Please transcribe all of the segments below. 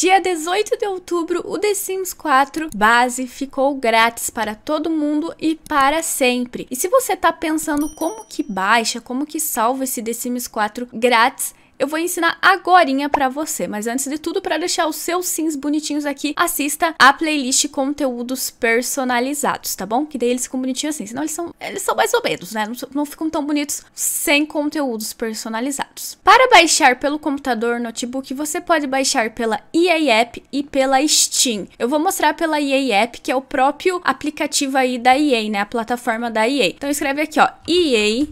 Dia 18 de outubro, o The Sims 4 base ficou grátis para todo mundo e para sempre. E se você está pensando como que baixa, como que salva esse The Sims 4 grátis, eu vou ensinar agorinha para você. Mas antes de tudo, para deixar os seus sims bonitinhos aqui, assista a playlist conteúdos personalizados, tá bom? Que daí eles ficam bonitinhos assim, senão eles são, eles são mais ou menos, né? Não, não ficam tão bonitos sem conteúdos personalizados. Para baixar pelo computador, notebook, você pode baixar pela EA App e pela Steam. Eu vou mostrar pela EA App, que é o próprio aplicativo aí da EA, né? A plataforma da EA. Então escreve aqui, ó, EA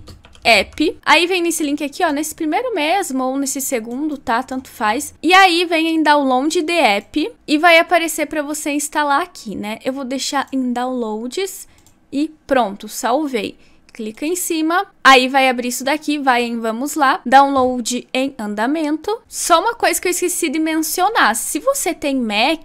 app. Aí vem nesse link aqui, ó, nesse primeiro mesmo ou nesse segundo, tá? Tanto faz. E aí vem em download de app e vai aparecer para você instalar aqui, né? Eu vou deixar em downloads e pronto, salvei clica em cima, aí vai abrir isso daqui, vai em vamos lá, download em andamento. Só uma coisa que eu esqueci de mencionar, se você tem Mac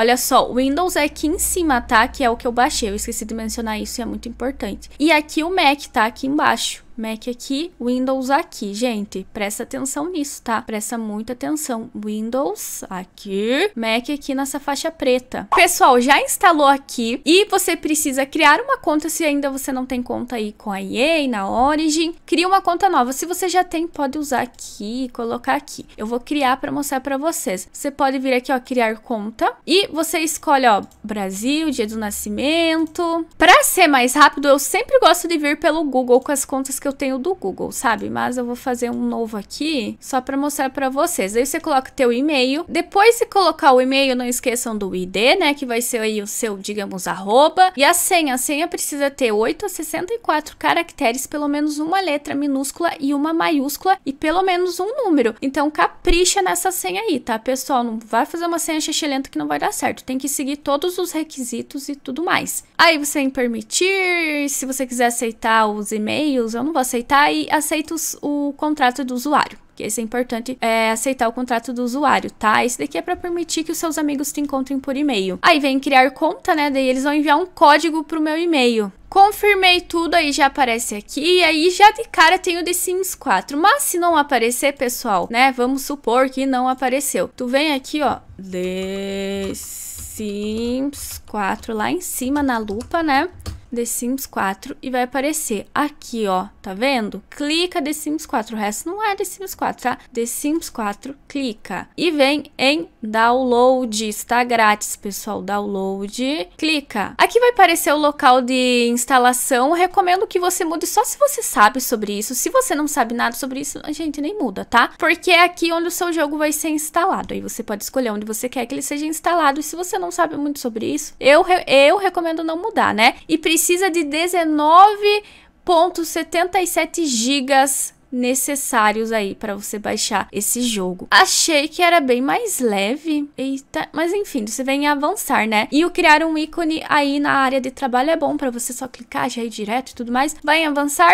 Olha só, o Windows é aqui em cima, tá? Que é o que eu baixei. Eu esqueci de mencionar isso e é muito importante. E aqui o Mac, tá? Aqui embaixo. Mac aqui, Windows aqui. Gente, presta atenção nisso, tá? Presta muita atenção. Windows aqui, Mac aqui nessa faixa preta. Pessoal, já instalou aqui e você precisa criar uma conta se ainda você não tem conta aí com a EA, na Origin. Cria uma conta nova. Se você já tem, pode usar aqui e colocar aqui. Eu vou criar para mostrar para vocês. Você pode vir aqui, ó, criar conta e você escolhe, ó, Brasil, dia do nascimento. Pra ser mais rápido, eu sempre gosto de vir pelo Google com as contas que eu tenho do Google, sabe? Mas eu vou fazer um novo aqui só pra mostrar pra vocês. Aí você coloca o teu e-mail. Depois de colocar o e-mail, não esqueçam do ID, né? Que vai ser aí o seu, digamos, arroba. E a senha. A senha precisa ter 8 a 64 caracteres, pelo menos uma letra minúscula e uma maiúscula e pelo menos um número. Então capricha nessa senha aí, tá, pessoal? Não vai fazer uma senha lenta que não vai dar certo, tem que seguir todos os requisitos e tudo mais. Aí você em permitir, se você quiser aceitar os e-mails, eu não vou aceitar, e aceita os, o contrato do usuário que isso é importante é, aceitar o contrato do usuário, tá? Esse daqui é para permitir que os seus amigos te encontrem por e-mail. Aí vem criar conta, né? Daí eles vão enviar um código pro meu e-mail. Confirmei tudo, aí já aparece aqui, e aí já de cara tem o The Sims 4. Mas se não aparecer, pessoal, né, vamos supor que não apareceu. Tu vem aqui, ó, The Sims 4, lá em cima na lupa, né? The Sims 4 e vai aparecer aqui, ó, tá vendo? Clica The Sims 4, o resto não é The Sims 4, tá? The Sims 4, clica. E vem em download, está grátis, pessoal, download, clica. Aqui vai aparecer o local de instalação, recomendo que você mude só se você sabe sobre isso, se você não sabe nada sobre isso, a gente nem muda, tá? Porque é aqui onde o seu jogo vai ser instalado, aí você pode escolher onde você quer que ele seja instalado, e se você não sabe muito sobre isso, eu, eu recomendo não mudar, né? E precisa precisa de 19.77 gigas necessários aí para você baixar esse jogo. Achei que era bem mais leve. Eita, mas enfim, você vem avançar, né? E o criar um ícone aí na área de trabalho é bom para você só clicar já ir direto e tudo mais. Vai avançar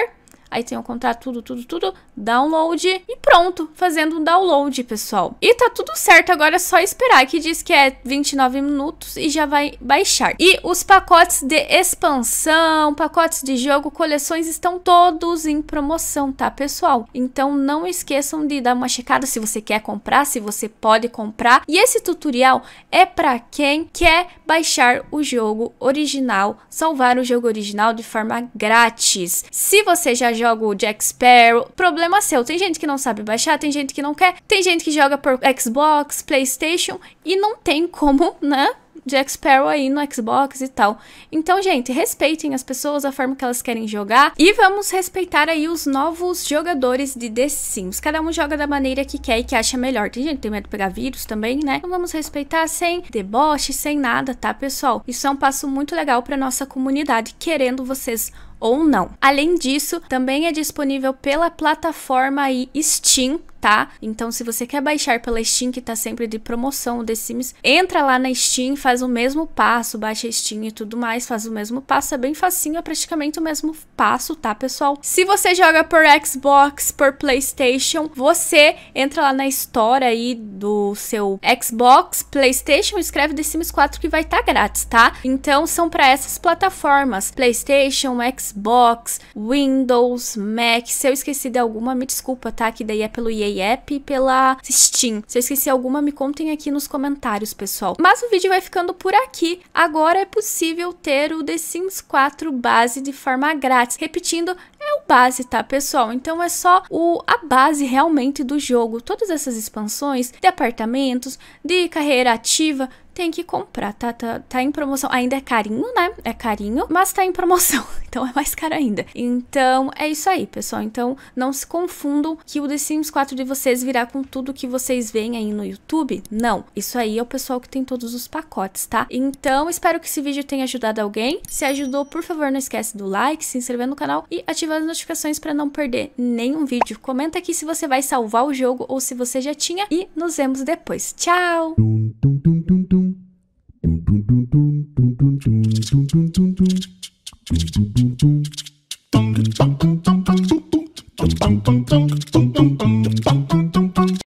aí tem o contrato, tudo, tudo, tudo, download e pronto, fazendo um download, pessoal. E tá tudo certo, agora é só esperar, que diz que é 29 minutos e já vai baixar. E os pacotes de expansão, pacotes de jogo, coleções estão todos em promoção, tá, pessoal? Então não esqueçam de dar uma checada se você quer comprar, se você pode comprar. E esse tutorial é para quem quer baixar o jogo original, salvar o jogo original de forma grátis. Se você já joga joga o Jack Sparrow. Problema seu. Tem gente que não sabe baixar, tem gente que não quer, tem gente que joga por Xbox, PlayStation e não tem como, né? Jack Sparrow aí no Xbox e tal. Então, gente, respeitem as pessoas, a forma que elas querem jogar e vamos respeitar aí os novos jogadores de The Sims. Cada um joga da maneira que quer e que acha melhor. Tem gente que tem medo de pegar vírus também, né? Então vamos respeitar sem deboche, sem nada, tá, pessoal? Isso é um passo muito legal para nossa comunidade, querendo vocês ou não. Além disso, também é disponível pela plataforma aí Steam, tá? Então, se você quer baixar pela Steam, que tá sempre de promoção o The Sims, entra lá na Steam, faz o mesmo passo, baixa a Steam e tudo mais, faz o mesmo passo, é bem facinho, é praticamente o mesmo passo, tá, pessoal? Se você joga por Xbox, por PlayStation, você entra lá na história aí do seu Xbox, PlayStation, escreve The Sims 4 que vai estar tá grátis, tá? Então, são para essas plataformas, PlayStation, Xbox, Xbox, Windows, Mac. Se eu esqueci de alguma, me desculpa, tá? Que daí é pelo EA App e pela Steam. Se eu esqueci alguma, me contem aqui nos comentários, pessoal. Mas o vídeo vai ficando por aqui. Agora é possível ter o The Sims 4 base de forma grátis. Repetindo, é o base, tá, pessoal? Então é só o, a base realmente do jogo. Todas essas expansões de apartamentos, de carreira ativa, tem que comprar, tá, tá, tá em promoção. Ainda é carinho, né? É carinho, mas tá em promoção, então é mais caro ainda. Então, é isso aí, pessoal. Então, não se confundam que o The Sims 4 de vocês virá com tudo que vocês veem aí no YouTube. Não, isso aí é o pessoal que tem todos os pacotes, tá? Então, espero que esse vídeo tenha ajudado alguém. Se ajudou, por favor, não esquece do like, se inscrever no canal e ativar as notificações para não perder nenhum vídeo. Comenta aqui se você vai salvar o jogo ou se você já tinha e nos vemos depois. Tchau! doom, doom, doom, doom, doom, doom, doom,